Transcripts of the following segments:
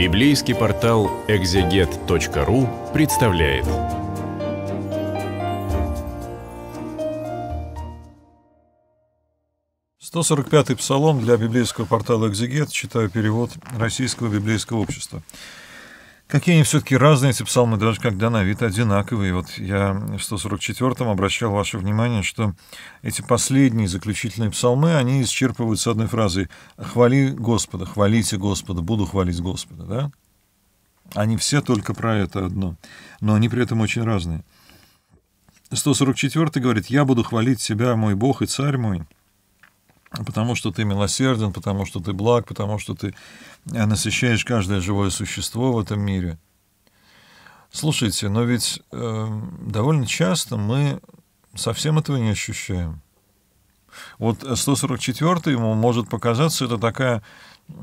Библейский портал экзегет.ру представляет. Сто сорок пятый псалом для библейского портала «Экзегет» читаю перевод Российского библейского общества. Какие они все-таки разные, эти псалмы, даже когда на вид одинаковые. Вот я в 144-м обращал ваше внимание, что эти последние заключительные псалмы, они исчерпываются одной фразой «Хвали Господа, хвалите Господа, буду хвалить Господа». Да? Они все только про это одно, но они при этом очень разные. 144 говорит «Я буду хвалить Тебя, мой Бог и Царь мой» потому что ты милосерден, потому что ты благ, потому что ты насыщаешь каждое живое существо в этом мире. Слушайте, но ведь э, довольно часто мы совсем этого не ощущаем. Вот 144 ему может показаться, это такая,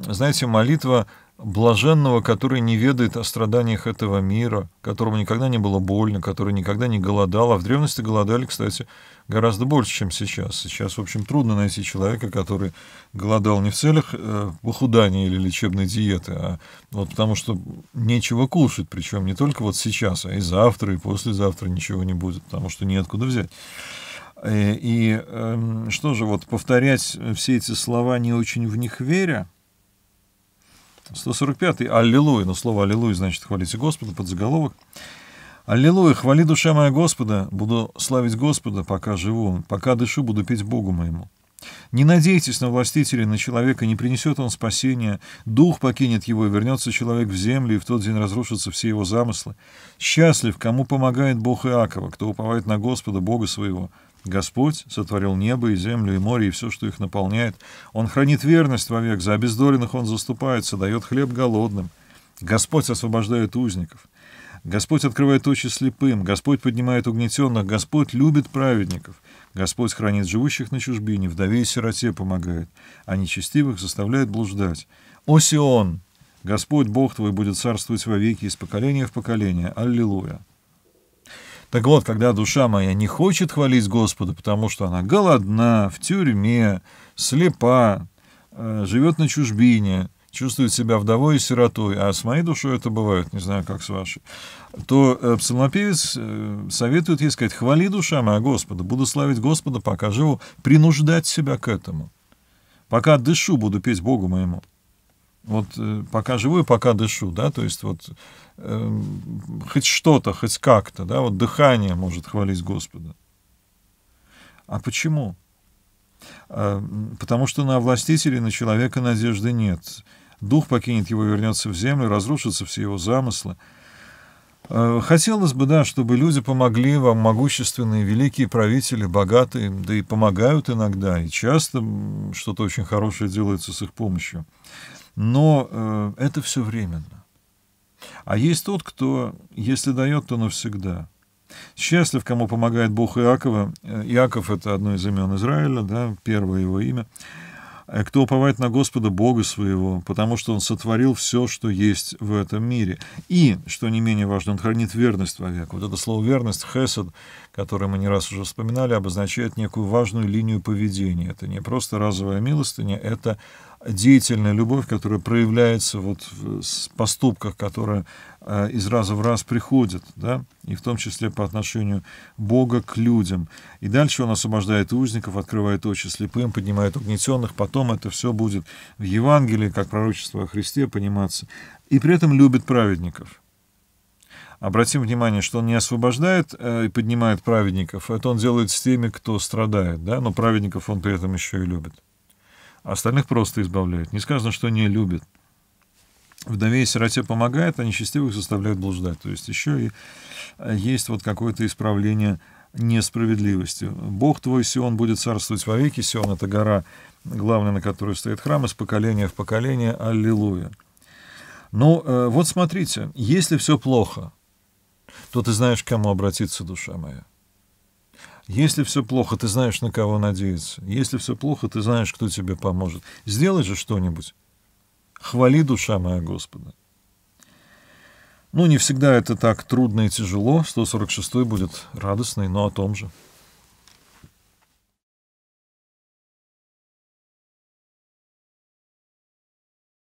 знаете, молитва блаженного, который не ведает о страданиях этого мира, которому никогда не было больно, который никогда не голодал. А в древности голодали, кстати, гораздо больше, чем сейчас. Сейчас, в общем, трудно найти человека, который голодал не в целях э, похудания или лечебной диеты, а вот потому что нечего кушать, причем не только вот сейчас, а и завтра, и послезавтра ничего не будет, потому что неоткуда взять. Э, и эм, что же, вот повторять э, все эти слова, не очень в них веря, 145-й, аллилуйя, но ну, слово аллилуйя значит хвалите Господа, под заголовок. Аллилуйя, хвали душа моя Господа, буду славить Господа, пока живу, пока дышу, буду петь Богу моему. Не надейтесь на властителей, на человека, не принесет он спасения. Дух покинет его, и вернется человек в землю, и в тот день разрушатся все его замыслы. Счастлив, кому помогает Бог Иакова, кто уповает на Господа, Бога своего. Господь сотворил небо и землю, и море, и все, что их наполняет. Он хранит верность вовек, за обездоленных он заступается, дает хлеб голодным. Господь освобождает узников. Господь открывает очи слепым, Господь поднимает угнетенных, Господь любит праведников, Господь хранит живущих на чужбине, вдове и сироте помогает, а нечестивых заставляет блуждать. Осион, Господь, Бог твой, будет царствовать вовеки из поколения в поколение. Аллилуйя! Так вот, когда душа моя не хочет хвалить Господа, потому что она голодна, в тюрьме, слепа, э, живет на чужбине, чувствует себя вдовой и сиротой, а с моей душой это бывает, не знаю, как с вашей, то э, псалмопевец э, советует ей сказать, хвали душа моя а Господа, буду славить Господа, пока живу, принуждать себя к этому. Пока дышу, буду петь Богу моему. Вот э, пока живу и пока дышу, да, то есть вот э, хоть что-то, хоть как-то, да, вот дыхание может хвалить Господа. А почему? Э, потому что на властителей, на человека надежды нет дух покинет его и вернется в землю, разрушатся все его замыслы. Э, хотелось бы, да, чтобы люди помогли вам, могущественные, великие правители, богатые, да и помогают иногда, и часто что-то очень хорошее делается с их помощью. Но э, это все временно. А есть тот, кто, если дает, то навсегда. Счастлив, кому помогает Бог Иакова. Э, Иаков — это одно из имен Израиля, да, первое его имя — Э, кто уповает на Господа Бога своего, потому что Он сотворил все, что есть в этом мире. И, что не менее важно, Он хранит верность вовек. Вот это слово «верность», «хесед», которое мы не раз уже вспоминали, обозначает некую важную линию поведения. Это не просто разовая милостыня, это деятельная любовь, которая проявляется вот в поступках, которые э, из раза в раз приходят, да, и в том числе по отношению Бога к людям. И дальше он освобождает узников, открывает очи слепым, поднимает угнетенных, потом это все будет в Евангелии, как пророчество о Христе, пониматься. И при этом любит праведников. Обратим внимание, что он не освобождает э, и поднимает праведников, это он делает с теми, кто страдает, да, но праведников он при этом еще и любит. А остальных просто избавляет. Не сказано, что не любит. Вдове и сироте помогает, а нечестивых заставляет блуждать. То есть еще и э, есть вот какое-то исправление несправедливости. Бог твой, Сион, будет царствовать вовеки. Сион — это гора, главная, на которой стоит храм, из поколения в поколение. Аллилуйя. Ну, э, вот смотрите, если все плохо, то ты знаешь, к кому обратиться, душа моя. Если все плохо, ты знаешь, на кого надеяться. Если все плохо, ты знаешь, кто тебе поможет. Сделай же что-нибудь. Хвали, душа моя Господа. Ну, не всегда это так трудно и тяжело. 146-й будет радостный, но о том же.